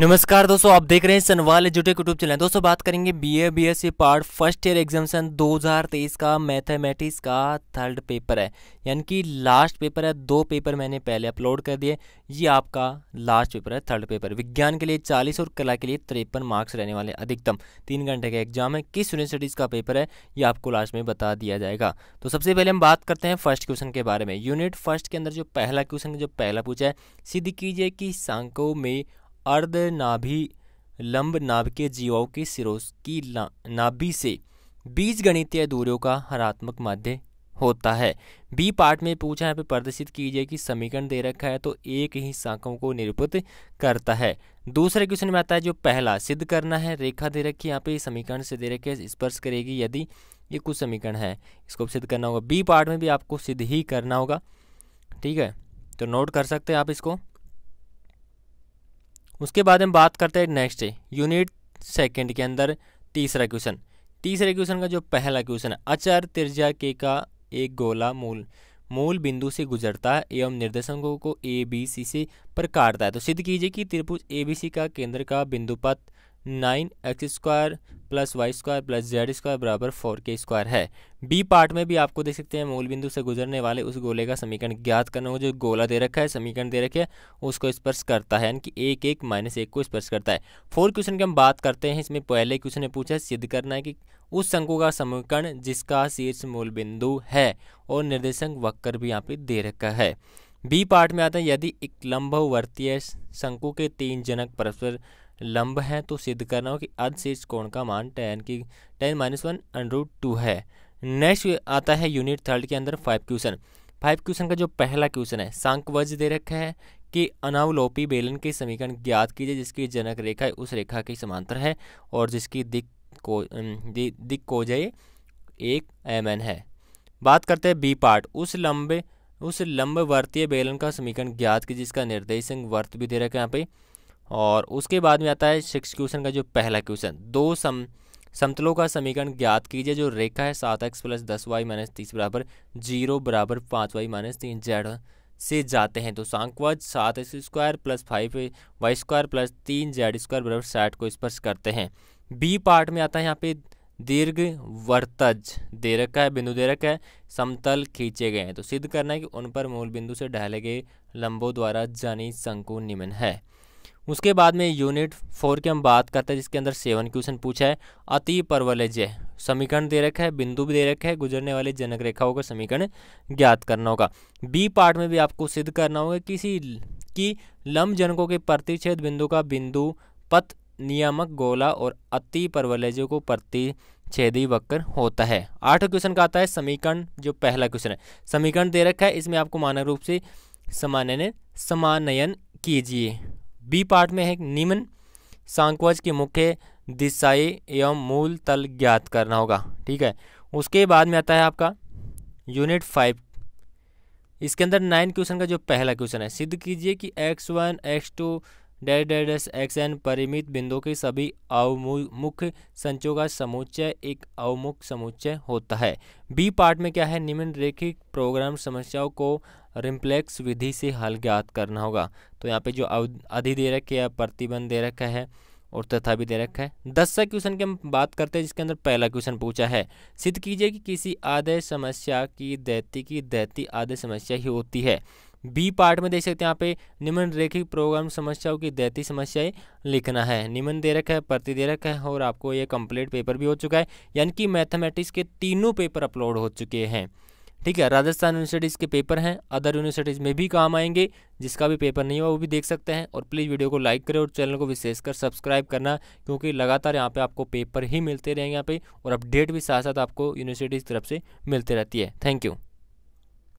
नमस्कार दोस्तों आप देख रहे हैं सनवाल जुटे यूट्यूब चैनल दोस्तों बात करेंगे S C part first year examination 2023 का मैथमेटिक्स का थर्ड पेपर है यानी कि लास्ट पेपर है दो पेपर मैंने पहले अपलोड कर दिए ये आपका लास्ट पेपर है थर्ड पेपर विज्ञान के लिए 40 और कला के लिए तिरपन मार्क्स रहने वाले अधिकतम तीन घंटे का एग्जाम है किस यूनिवर्सिटीज़ का पेपर है ये आपको लास्ट में बता दिया जाएगा तो सबसे पहले हम बात करते हैं फर्स्ट क्वेश्चन के बारे में यूनिट फर्स्ट के अंदर जो पहला क्वेश्चन जो पहला पूछा है सिद्ध कीजिए कि सांकों में अर्धनाभि लंब नाभ के जीवाओं के सिरोस की नाभि से बीज गणितीय दूरियों का हरात्मक माध्य होता है बी पार्ट में पूछा यहाँ पे प्रदर्शित कीजिए कि समीकरण दे रखा है तो एक ही शाखों को निरूपित करता है दूसरे क्वेश्चन में आता है जो पहला सिद्ध करना है रेखा दे रखी यहाँ पे समीकरण से दे रखे स्पर्श करेगी यदि ये कुछ समीकरण है इसको सिद्ध करना होगा बी पार्ट में भी आपको सिद्ध ही करना होगा ठीक है तो नोट कर सकते हैं आप इसको उसके बाद हम बात करते हैं नेक्स्ट यूनिट सेकंड के अंदर तीसरा क्वेश्चन तीसरे क्वेश्चन का जो पहला क्वेश्चन है अचर त्रिज्या के का एक गोला मूल मूल बिंदु से गुजरता है एवं निर्देशांकों को ए बी सी से पर काटता है तो सिद्ध कीजिए कि त्रिभुज ए बी सी का केंद्र का बिंदुपथ nine x square plus y square plus z square बराबर फोर के स्क्वायर है बी पार्ट में भी आपको देख सकते हैं मूल बिंदु से गुजरने वाले उस गोले का समीकरण ज्ञात करना हो जो गोला दे रखा है समीकरण दे रखे है उसको स्पर्श करता है यानी कि एक एक माइनस एक को स्पर्श करता है फोर क्वेश्चन की हम बात करते हैं इसमें पहले क्वेश्चन ने पूछा सिद्ध करना है कि उस शंकु का समीकरण जिसका शीर्ष मूल बिंदु है और निर्देशक वक्र भी यहाँ पे दे रखा है बी पार्ट में आता है यदि एक लंबवर्तीय शंकु के तीन जनक परस्पर लंब है तो सिद्ध करना हो कि अधशीर्ष कोण का मान टेन की ten minus one under root two है नेक्स्ट आता है यूनिट थर्ड के अंदर फाइव क्वेश्चन फाइव क्वेश्चन का जो पहला क्वेश्चन है वज दे रखा है कि अनावलोपी बेलन के समीकरण ज्ञात कीजिए जिसकी जनक रेखा उस रेखा के समांतर है और जिसकी दिक को दि, दिक को जाए एक एम एन है बात करते हैं बी पार्ट उस लंबे उस लंब वर्तीय बेलन का समीकरण ज्ञात कीजिए जिसका निर्देशक वर्त भी दे रखा है यहाँ पे और उसके बाद में आता है सिक्स क्वेश्चन का जो पहला क्वेश्चन दो सम समतलों का समीकरण ज्ञात कीजिए जो रेखा है सात एक्स प्लस दस वाई माइनस तीस बराबर जीरो बराबर पाँच वाई माइनस तीन जेड से जाते हैं तो सांकवाज सात x square plus five y square plus तीन जेड स्क्वायर बराबर साठ को स्पर्श करते हैं बी पार्ट में आता है यहाँ पे दीर्घ वर्तज दे रखा है बिंदु दे रखा है समतल खींचे गए हैं तो सिद्ध करना है कि उन पर मूल बिंदु से ढहले गए लंबों द्वारा जनित शंकु निम्न है उसके बाद में यूनिट फोर की हम बात करते हैं जिसके अंदर सेवन क्वेश्चन पूछा है अति परवलज्य समीकरण दे रखा है बिंदु भी दे रखा है गुजरने वाले जनक रेखाओं का समीकरण ज्ञात करना होगा बी पार्ट में भी आपको सिद्ध करना होगा किसी की लंब जनकों के प्रतिच्छेद बिंदु का बिंदु पथ नियामक गोला और अति परवलज्य को प्रतिच्छेदी वक्र होता है आठ क्वेश्चन का आता है समीकरण जो पहला क्वेश्चन है समीकरण दे रखा है इसमें आपको मानक रूप से समान समानयन कीजिए बी पार्ट में है निम्न सांकवज के मुख्य दिशाएं एवं मूल तल ज्ञात करना होगा ठीक है उसके बाद में आता है आपका यूनिट फाइव इसके अंदर नाइन क्वेश्चन का जो पहला क्वेश्चन है सिद्ध कीजिए कि x one x two dash dash dash x n परिमित बिंदु के सभी अवमुख संचों का समुच्चय एक अवमुख समुच्चय होता है बी पार्ट में क्या है निम्न रेखिक प्रोग्राम समस्याओं को रिम्प्लेक्स विधि से हल ज्ञात करना होगा तो यहाँ पे जो अधि दे या प्रतिबंध दे रखा है और तथा भी दे रखा है दसवा क्वेश्चन की हम बात करते हैं जिसके अंदर पहला क्वेश्चन पूछा है सिद्ध कीजिए कि किसी आधे समस्या की दैती की दैती आदय समस्या ही होती है बी पार्ट में देख सकते हैं यहाँ पे निम्न रेखिक प्रोग्राम समस्याओं की दैती समस्याएं लिखना है निम्न दे रखा है प्रति दे रखा है और आपको ये कंप्लीट पेपर भी हो चुका है यानी कि मैथमेटिक्स के तीनों पेपर अपलोड हो चुके हैं ठीक है राजस्थान यूनिवर्सिटीज़ के पेपर हैं अदर यूनिवर्सिटीज़ में भी काम आएंगे जिसका भी पेपर नहीं हुआ वो भी देख सकते हैं और प्लीज़ वीडियो को लाइक करें और चैनल को विशेषकर सब्सक्राइब करना क्योंकि लगातार यहाँ पे आपको पेपर ही मिलते रहेंगे यहाँ पे और अपडेट भी साथ साथ आपको यूनिवर्सिटीज़ की तरफ से मिलते रहती है थैंक यू